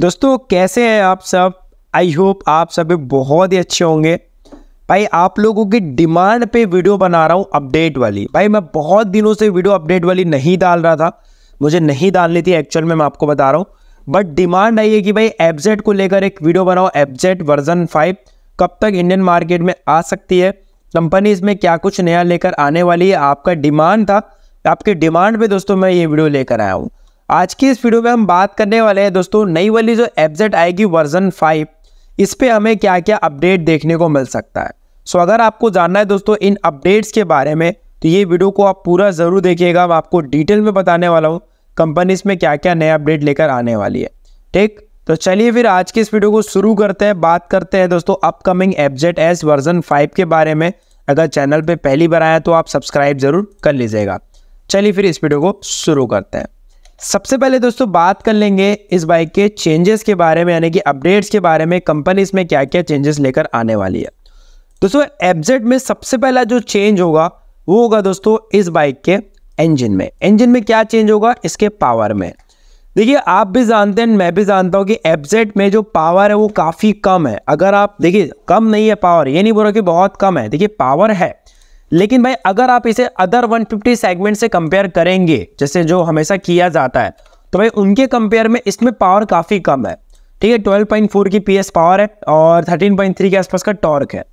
दोस्तों कैसे हैं आप सब आई होप आप सभी बहुत ही अच्छे होंगे भाई आप लोगों की डिमांड पे वीडियो बना रहा हूँ अपडेट वाली भाई मैं बहुत दिनों से वीडियो अपडेट वाली नहीं डाल रहा था मुझे नहीं डालनी थी एक्चुअल में मैं आपको बता रहा हूँ बट डिमांड आई है कि भाई एबजेट को लेकर एक वीडियो बनाओ एबजेट वर्जन फाइव कब तक इंडियन मार्केट में आ सकती है कंपनी इसमें क्या कुछ नया लेकर आने वाली है आपका डिमांड था आपके डिमांड पे दोस्तों मैं ये वीडियो लेकर आया हूँ आज की इस वीडियो में हम बात करने वाले हैं दोस्तों नई वाली जो एप्जेट आएगी वर्जन फाइव इस पर हमें क्या क्या अपडेट देखने को मिल सकता है सो अगर आपको जानना है दोस्तों इन अपडेट्स के बारे में तो ये वीडियो को आप पूरा ज़रूर देखिएगा मैं आपको डिटेल में बताने वाला हूँ कंपनी इसमें क्या क्या नया अपडेट लेकर आने वाली है ठीक तो चलिए फिर आज की इस वीडियो को शुरू करते हैं बात करते हैं दोस्तों upcoming FZ S version five के बारे में अगर चैनल पर पहली बार आया तो आप सब्सक्राइब ज़रूर कर लीजिएगा चलिए फिर इस वीडियो को शुरू करते हैं सबसे पहले दोस्तों बात कर लेंगे इस बाइक के चेंजेस के बारे में यानी कि अपडेट्स के बारे में कंपनी इसमें क्या क्या चेंजेस लेकर आने वाली है दोस्तों एबजेट में सबसे पहला जो चेंज होगा वो होगा दोस्तों इस बाइक के इंजन में इंजन में क्या चेंज होगा इसके पावर में देखिए आप भी जानते हैं मैं भी जानता हूँ कि एबजेट में जो पावर है वो काफ़ी कम है अगर आप देखिए कम नहीं है पावर ये नहीं बोल रहा कि बहुत कम है देखिए पावर है लेकिन भाई अगर आप इसे अदर 150 सेगमेंट से कंपेयर करेंगे जैसे जो हमेशा किया जाता है तो भाई उनके कंपेयर में इसमें पावर काफ़ी कम है ठीक है 12.4 की पीएस पावर है और 13.3 के आसपास का टॉर्क है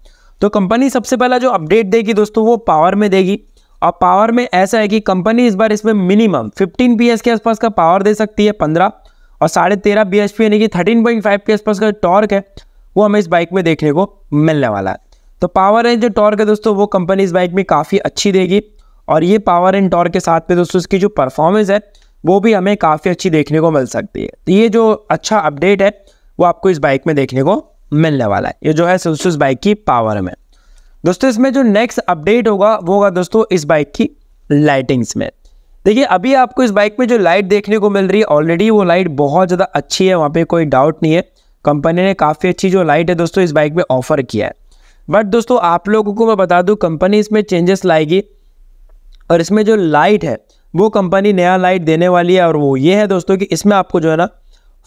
तो कंपनी सबसे पहला जो अपडेट देगी दोस्तों वो पावर में देगी और पावर में ऐसा है कि कंपनी इस बार इसमें मिनिमम 15 पीएस के आसपास का पावर दे सकती है 15 और साढ़े तेरह बी यानी कि थर्टीन पॉइंट के आसपास का टॉर्क है वो हमें इस बाइक में देखने को मिलने वाला है तो पावर एंड जो टॉर्क है दोस्तों वो कंपनी इस बाइक में काफ़ी अच्छी देगी और ये पावर एंड टॉर्क के साथ में दोस्तों इसकी जो परफॉर्मेंस है वो भी हमें काफ़ी अच्छी देखने को मिल सकती है तो ये जो अच्छा अपडेट है वो आपको इस बाइक में देखने को मिलने वाला है ये जो है दोस्तों इस बाइक की पावर में दोस्तों इसमें जो नेक्स्ट अपडेट होगा वो होगा दोस्तों इस बाइक की लाइटिंग्स में देखिए अभी आपको इस बाइक में जो लाइट देखने को मिल रही है ऑलरेडी वो लाइट बहुत ज़्यादा अच्छी है वहाँ पे कोई डाउट नहीं है कंपनी ने काफ़ी अच्छी जो लाइट है दोस्तों इस बाइक में ऑफर किया है बट दोस्तों आप लोगों को मैं बता दूं कंपनी इसमें चेंजेस लाएगी और इसमें जो लाइट है वो कंपनी नया लाइट देने वाली है और वो ये है दोस्तों कि इसमें आपको जो है ना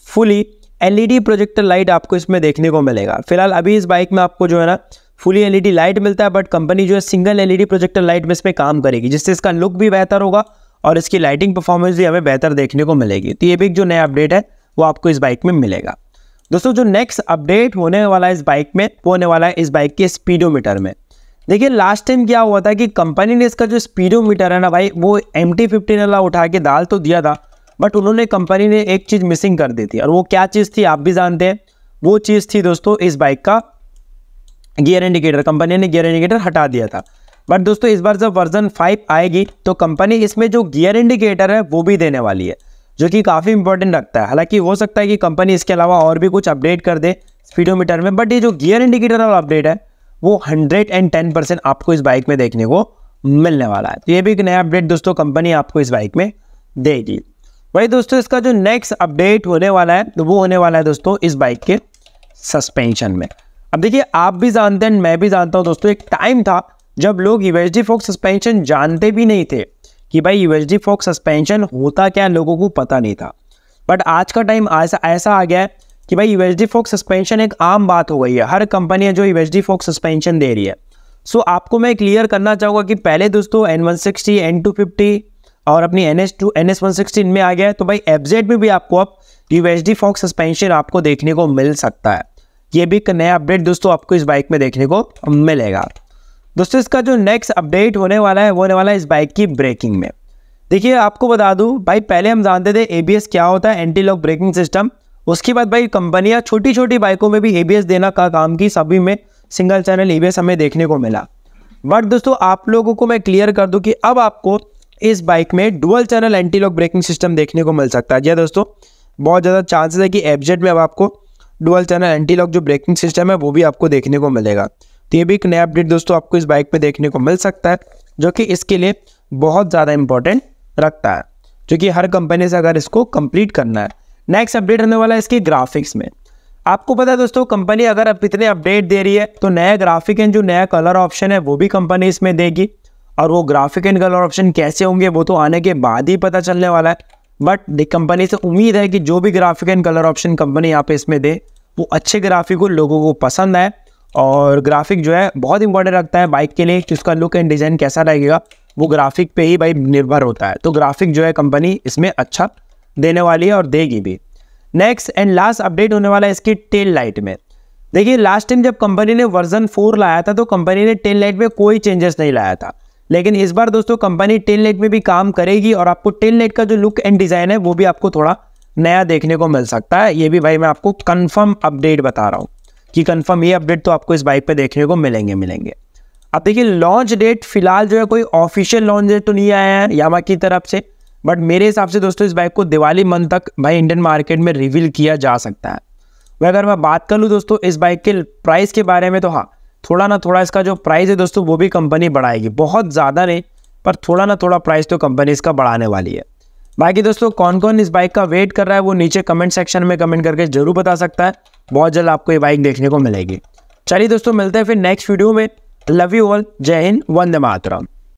फुली एलईडी प्रोजेक्टर लाइट आपको इसमें देखने को मिलेगा फिलहाल अभी इस बाइक में आपको जो है ना फुली एलईडी लाइट मिलता है बट कंपनी जो है सिंगल एलईडी प्रोजेक्टर लाइट में इसमें काम करेगी जिससे इसका लुक भी बेहतर होगा और इसकी लाइटिंग परफॉर्मेंस भी हमें बेहतर देखने को मिलेगी तो ये भी एक जो नया अपडेट है वो आपको इस बाइक में मिलेगा दोस्तों जो नेक्स्ट अपडेट होने वाला है इस बाइक में वो होने वाला है इस बाइक के स्पीडोमीटर में देखिए लास्ट टाइम क्या हुआ था कि कंपनी ने इसका जो स्पीडोमीटर है ना भाई वो एम टी फिफ्टीन वाला उठा के दाल तो दिया था बट उन्होंने कंपनी ने एक चीज़ मिसिंग कर दी थी और वो क्या चीज़ थी आप भी जानते हैं वो चीज़ थी दोस्तों इस बाइक का गियर इंडिकेटर कंपनी ने गियर इंडिकेटर हटा दिया था बट दोस्तों इस बार जब वर्जन फाइव आएगी तो कंपनी इसमें जो गियर इंडिकेटर है वो भी देने वाली है जो कि काफ़ी इंपॉर्टेंट रखता है हालांकि हो सकता है कि कंपनी इसके अलावा और भी कुछ अपडेट कर दे स्पीडोमीटर में बट ये जो गियर इंडिकेटर वाला अपडेट है वो हंड्रेड एंड टेन परसेंट आपको इस बाइक में देखने को मिलने वाला है तो ये भी एक नया अपडेट दोस्तों कंपनी आपको इस बाइक में देगी वही दोस्तों इसका जो नेक्स्ट अपडेट होने वाला है तो वो होने वाला है दोस्तों इस बाइक के सस्पेंशन में अब देखिए आप भी जानते हैं मैं भी जानता हूँ दोस्तों एक टाइम था जब लोग यूएसडी फोक सस्पेंशन जानते भी नहीं थे कि भाई यूएसडी फॉक्स सस्पेंशन होता क्या लोगों को पता नहीं था बट आज का टाइम ऐसा ऐसा आ गया है कि भाई यूएसडी फॉक्स सस्पेंशन एक आम बात हो गई है हर कंपनी जो यूएसडी फॉक्स सस्पेंशन दे रही है सो so, आपको मैं क्लियर करना चाहूँगा कि पहले दोस्तों N one sixty N two fifty और अपनी N S two N S one sixty इनमें आ गया है तो भाई एफजेड में भी आपको अब यूएसडी फॉक सस्पेंशन आपको देखने को मिल सकता है ये भी एक नया अपडेट दोस्तों आपको इस बाइक में देखने को मिलेगा दोस्तों इसका जो नेक्स्ट अपडेट होने वाला है वो होने वाला है इस बाइक की ब्रेकिंग में देखिए आपको बता दूं भाई पहले हम जानते थे एबीएस क्या होता है एंटी लॉक ब्रेकिंग सिस्टम उसके बाद भाई कंपनियां छोटी छोटी बाइकों में भी एबीएस देना का काम की सभी में सिंगल चैनल एबीएस हमें देखने को मिला बट दोस्तों आप लोगों को मैं क्लियर कर दूँ कि अब आपको इस बाइक में dual channel anti lock braking system देखने को मिल सकता है जी दोस्तों बहुत ज़्यादा चांसेस है कि एफजेड में अब आपको डुअल चैनल एंटी लॉक जो ब्रेकिंग सिस्टम है वो भी आपको देखने को मिलेगा तो ये भी एक नया अपडेट दोस्तों आपको इस बाइक पे देखने को मिल सकता है जो कि इसके लिए बहुत ज़्यादा इंपॉर्टेंट रखता है जो कि हर कंपनी से अगर इसको कंप्लीट करना है नेक्स्ट अपडेट होने वाला है इसके ग्राफिक्स में आपको पता है दोस्तों कंपनी अगर अब इतने अपडेट दे रही है तो नया ग्राफिक एंड जो नया कलर ऑप्शन है वो भी कंपनी इसमें देगी और वो ग्राफिक एंड कलर ऑप्शन कैसे होंगे वो तो आने के बाद ही पता चलने वाला है बट कंपनी से उम्मीद है कि जो भी graphic and colour option company यहाँ पे इसमें दे वो अच्छे ग्राफिक को लोगों को पसंद आए और ग्राफिक जो है बहुत इंपॉर्टेंट रखता है बाइक के लिए कि उसका लुक एंड डिज़ाइन कैसा रहेगा वो ग्राफिक पे ही भाई निर्भर होता है तो ग्राफिक जो है कंपनी इसमें अच्छा देने वाली है और देगी भी नेक्स्ट एंड लास्ट अपडेट होने वाला है इसकी टेल लाइट में देखिए लास्ट टाइम जब कंपनी ने वर्जन फोर लाया था तो कंपनी ने टेल लाइट में कोई चेंजेस नहीं लाया था लेकिन इस बार दोस्तों कंपनी टेल लाइट में भी काम करेगी और आपको टेल लाइट का जो लुक एंड डिज़ाइन है वो भी आपको थोड़ा नया देखने को मिल सकता है ये भी भाई मैं आपको कन्फर्म अपडेट बता रहा हूँ कि कंफर्म ये अपडेट तो आपको इस बाइक पे देखने को मिलेंगे मिलेंगे अब देखिए लॉन्च डेट फिलहाल जो है कोई ऑफिशियल लॉन्च डेट तो नहीं आया है यामा की तरफ से बट मेरे हिसाब से दोस्तों इस बाइक को दिवाली मंथ तक भाई इंडियन मार्केट में रिवील किया जा सकता है वह अगर मैं बात कर लूँ दोस्तों इस बाइक के प्राइस के बारे में तो हाँ थोड़ा ना थोड़ा इसका जो प्राइस है दोस्तों वो भी कंपनी बढ़ाएगी बहुत ज़्यादा नहीं पर थोड़ा ना थोड़ा प्राइस तो कंपनी इसका बढ़ाने वाली है बाकी दोस्तों कौन कौन इस बाइक का वेट कर रहा है वो नीचे कमेंट सेक्शन में कमेंट करके जरूर बता सकता है बहुत जल्द आपको ये बाइक देखने को मिलेगी चलिए दोस्तों मिलते हैं फिर नेक्स्ट वीडियो में लव यू ऑल जय हिंद वंदे मातरम